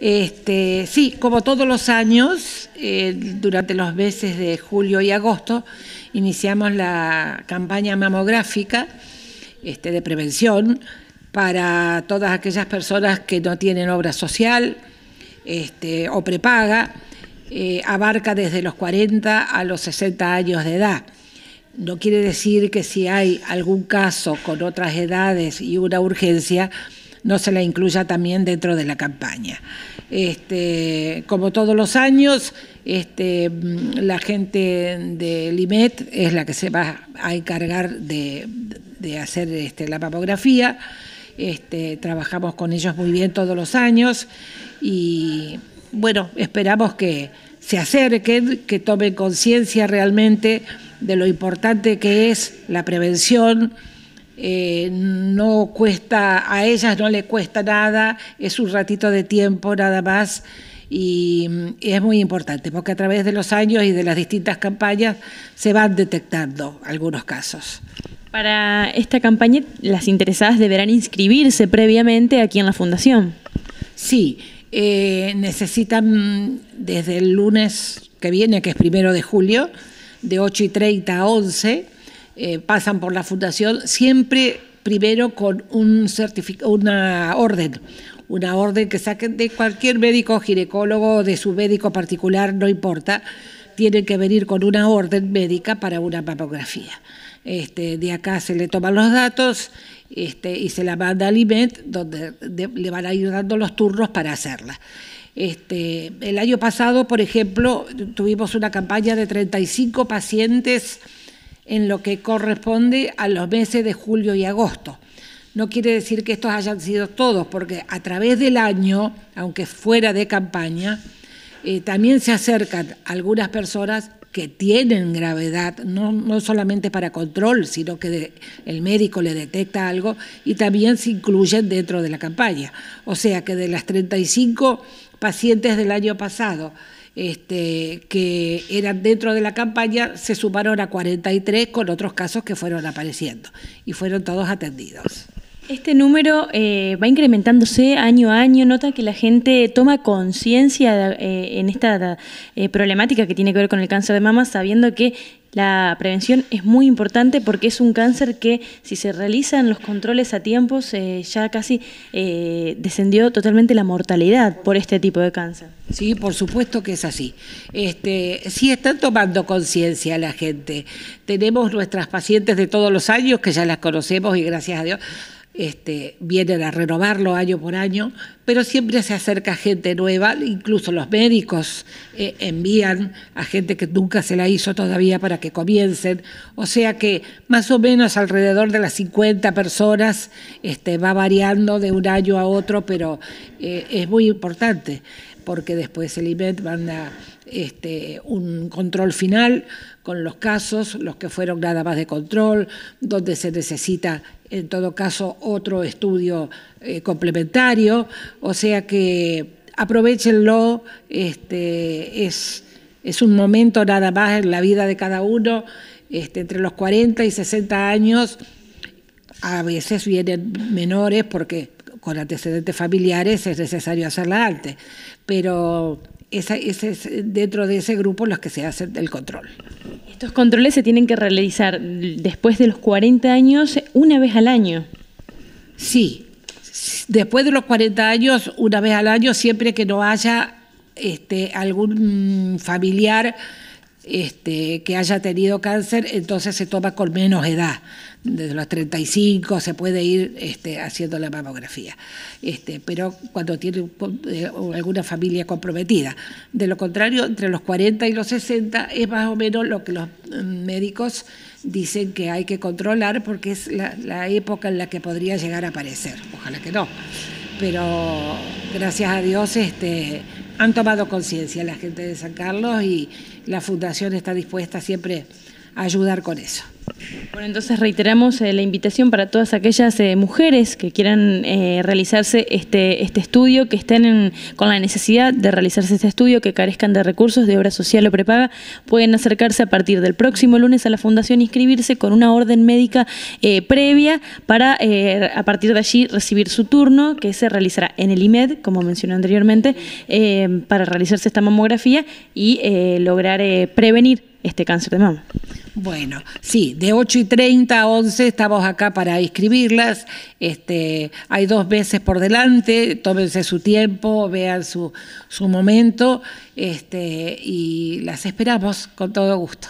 Este, sí, como todos los años, eh, durante los meses de julio y agosto, iniciamos la campaña mamográfica este, de prevención para todas aquellas personas que no tienen obra social este, o prepaga. Eh, abarca desde los 40 a los 60 años de edad. No quiere decir que si hay algún caso con otras edades y una urgencia, no se la incluya también dentro de la campaña. Este, como todos los años, este, mm, la gente del IMET es la que se va a encargar de, hacer este, la papografía. Este, trabajamos con ellos muy bien todos los años y bueno, esperamos que se acerquen, que tomen conciencia realmente de lo importante que es la prevención, eh, no cuesta, a ellas no le cuesta nada, es un ratito de tiempo nada más y, mm, es muy importante porque a través de los años y de las distintas campañas se van detectando algunos casos. Para esta campaña las interesadas deberán inscribirse previamente aquí en la Fundación. Sí, eh, necesitan mm, desde el lunes que viene, que es primero de julio, de 8 y 30 a 11, eh, pasan por la fundación, siempre primero con un una orden, una orden que saquen de cualquier médico ginecólogo, de su médico particular, no importa, tienen que venir con una orden médica para una mamografía. Este, de acá se le toman los datos este, y se la manda al IMED, donde le van a ir dando los turnos para hacerla. Este, el año pasado, por ejemplo, tuvimos una campaña de 35 pacientes en lo que corresponde a los meses de julio y agosto. No quiere decir que estos hayan sido todos, porque a través del año, aunque fuera de campaña, eh, también se acercan algunas personas que tienen gravedad, no, solamente para control, sino que el médico le detecta algo y también se incluyen dentro de la campaña. O sea que de las 35 pacientes del año pasado, este, que eran dentro de la campaña se sumaron a 43 con otros casos que fueron apareciendo y fueron todos atendidos. Este número eh, va incrementándose año a año, nota que la gente toma conciencia eh, en esta eh, problemática que tiene que ver con el cáncer de mama, sabiendo que la prevención es muy importante porque es un cáncer que si se realizan los controles a tiempo ya casi eh, descendió totalmente la mortalidad por este tipo de cáncer. Sí, por supuesto que es así. Este, sí están tomando conciencia la gente. Tenemos nuestras pacientes de todos los años que ya las conocemos y gracias a Dios este, vienen a renovarlo año por año, pero siempre se acerca gente nueva, incluso los médicos eh, envían a gente que nunca se la hizo todavía para que comiencen, o sea que más o menos alrededor de las 50 personas este, va variando de un año a otro, pero eh, es muy importante porque después el IMED manda e este, un control final con los casos, los que fueron nada más de control, donde se necesita en todo caso otro estudio eh, complementario, o sea que aprovechenlo, este, es, un momento nada más en la vida de cada uno, este, entre los 40 y 60 años, a veces vienen menores porque con antecedentes familiares es necesario hacerla antes, pero es dentro de ese grupo los que se hacen el control. Estos controles se tienen que realizar después de los 40 años una vez al año. Sí, Después de los 40 años, una vez al año, siempre que no haya este, algún familiar este, que haya tenido cáncer, entonces se toma con menos edad. Desde los 35 se puede ir este, haciendo la mamografía, este, pero cuando tiene eh, alguna familia comprometida. De lo contrario, entre los 40 y los 60 es más o menos lo que los mm, médicos dicen que hay que controlar porque es la, época en la que podría llegar a aparecer. Ojalá que no. Pero gracias a Dios, este, han tomado conciencia la gente de San Carlos y la fundación está dispuesta siempre ayudar con eso. Bueno, entonces reiteramos eh, la invitación para todas aquellas eh, mujeres que quieran eh, realizarse este, este, estudio, que estén con la necesidad de realizarse este estudio, que carezcan de recursos de obra social o prepaga, pueden acercarse a partir del próximo lunes a la Fundación e inscribirse con una orden médica previa para a partir de allí recibir su turno, que se realizará en el IMED, como mencioné anteriormente, para realizarse esta mamografía y lograr prevenir este cáncer de mama. Bueno, sí, de 8 y 30 a 11 estamos acá para inscribirlas. Este, hay dos veces por delante, tómense su tiempo, vean su, su momento este, y las esperamos con todo gusto.